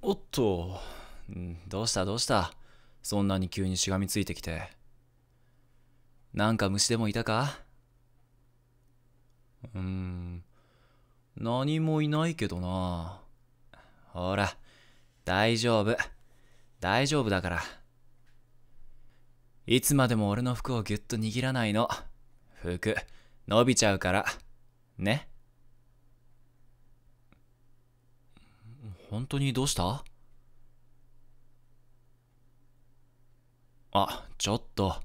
おっと、どうしたどうしたそんなに急にしがみついてきて。なんか虫でもいたかうーん、何もいないけどな。ほら、大丈夫。大丈夫だから。いつまでも俺の服をぎゅっと握らないの。服、伸びちゃうから。ね本当にどうしたあ、ちょっと。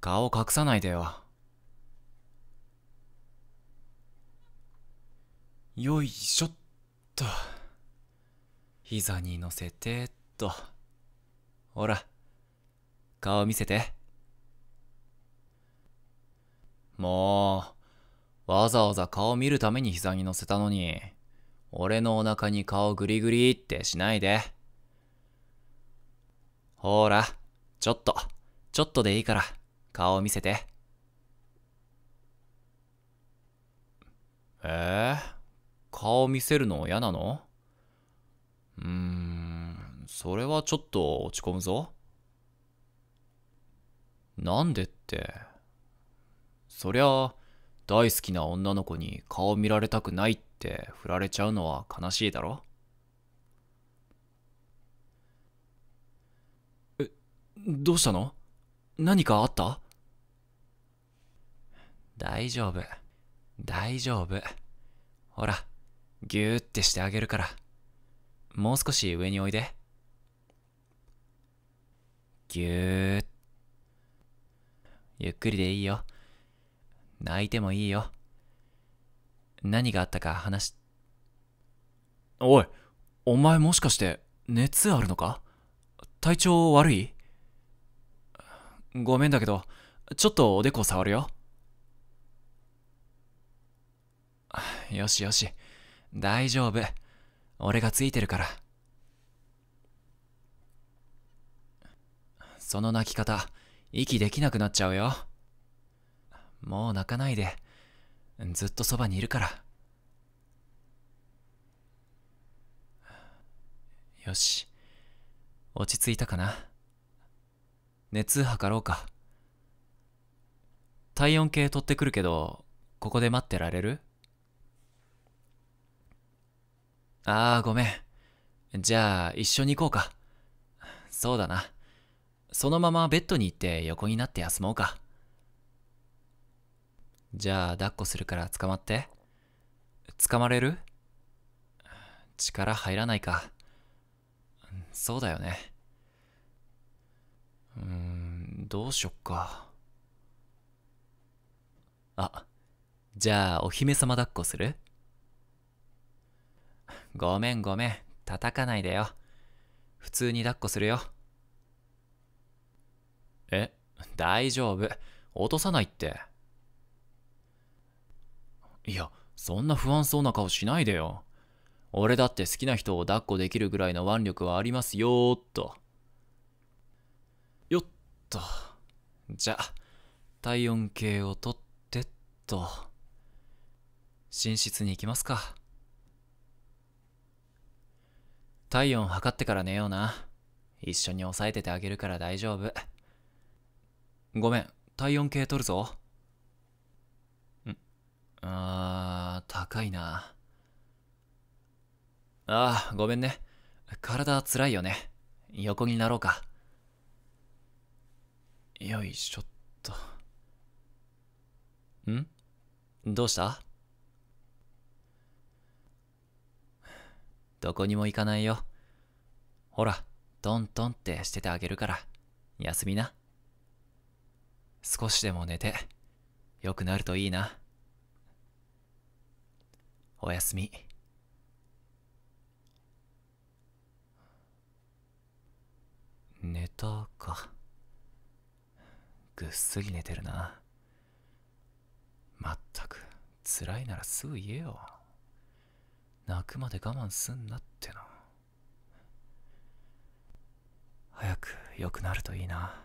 顔隠さないでよ。よいしょっと。膝に乗せてっと。ほら、顔見せて。もう、わざわざ顔見るために膝に乗せたのに。俺のお腹に顔グリグリってしないで。ほーら、ちょっと、ちょっとでいいから、顔見せて。えー、顔見せるの嫌なのうーん、それはちょっと落ち込むぞ。なんでって。そりゃあ、大好きな女の子に顔見られたくないって振られちゃうのは悲しいだろえ、どうしたの何かあった大丈夫。大丈夫。ほら、ぎゅーってしてあげるから。もう少し上においで。ぎゅー。ゆっくりでいいよ。泣いてもいいよ。何があったか話し、おい、お前もしかして熱あるのか体調悪いごめんだけど、ちょっとおでこ触るよ。よしよし、大丈夫。俺がついてるから。その泣き方、息できなくなっちゃうよ。もう泣かないでずっとそばにいるからよし落ち着いたかな熱測ろうか体温計取ってくるけどここで待ってられるああごめんじゃあ一緒に行こうかそうだなそのままベッドに行って横になって休もうかじゃあ抱っこするから捕まって捕まれる力入らないかそうだよねうんどうしよっかあじゃあお姫様抱っこするごめんごめん叩かないでよ普通に抱っこするよえ大丈夫落とさないって。いや、そんな不安そうな顔しないでよ。俺だって好きな人を抱っこできるぐらいの腕力はありますよーっと。よっと。じゃあ、体温計を取ってっと。寝室に行きますか。体温測ってから寝ような。一緒に抑えててあげるから大丈夫。ごめん、体温計取るぞ。あー、高いな。ああ、ごめんね。体つらいよね。横になろうか。よいしょっと。んどうしたどこにも行かないよ。ほら、トントンってしててあげるから、休みな。少しでも寝て、良くなるといいな。おやすみ。寝たか。ぐっすり寝てるな。まったく、辛いならすぐ言えよ。泣くまで我慢すんなっての。早く良くなるといいな。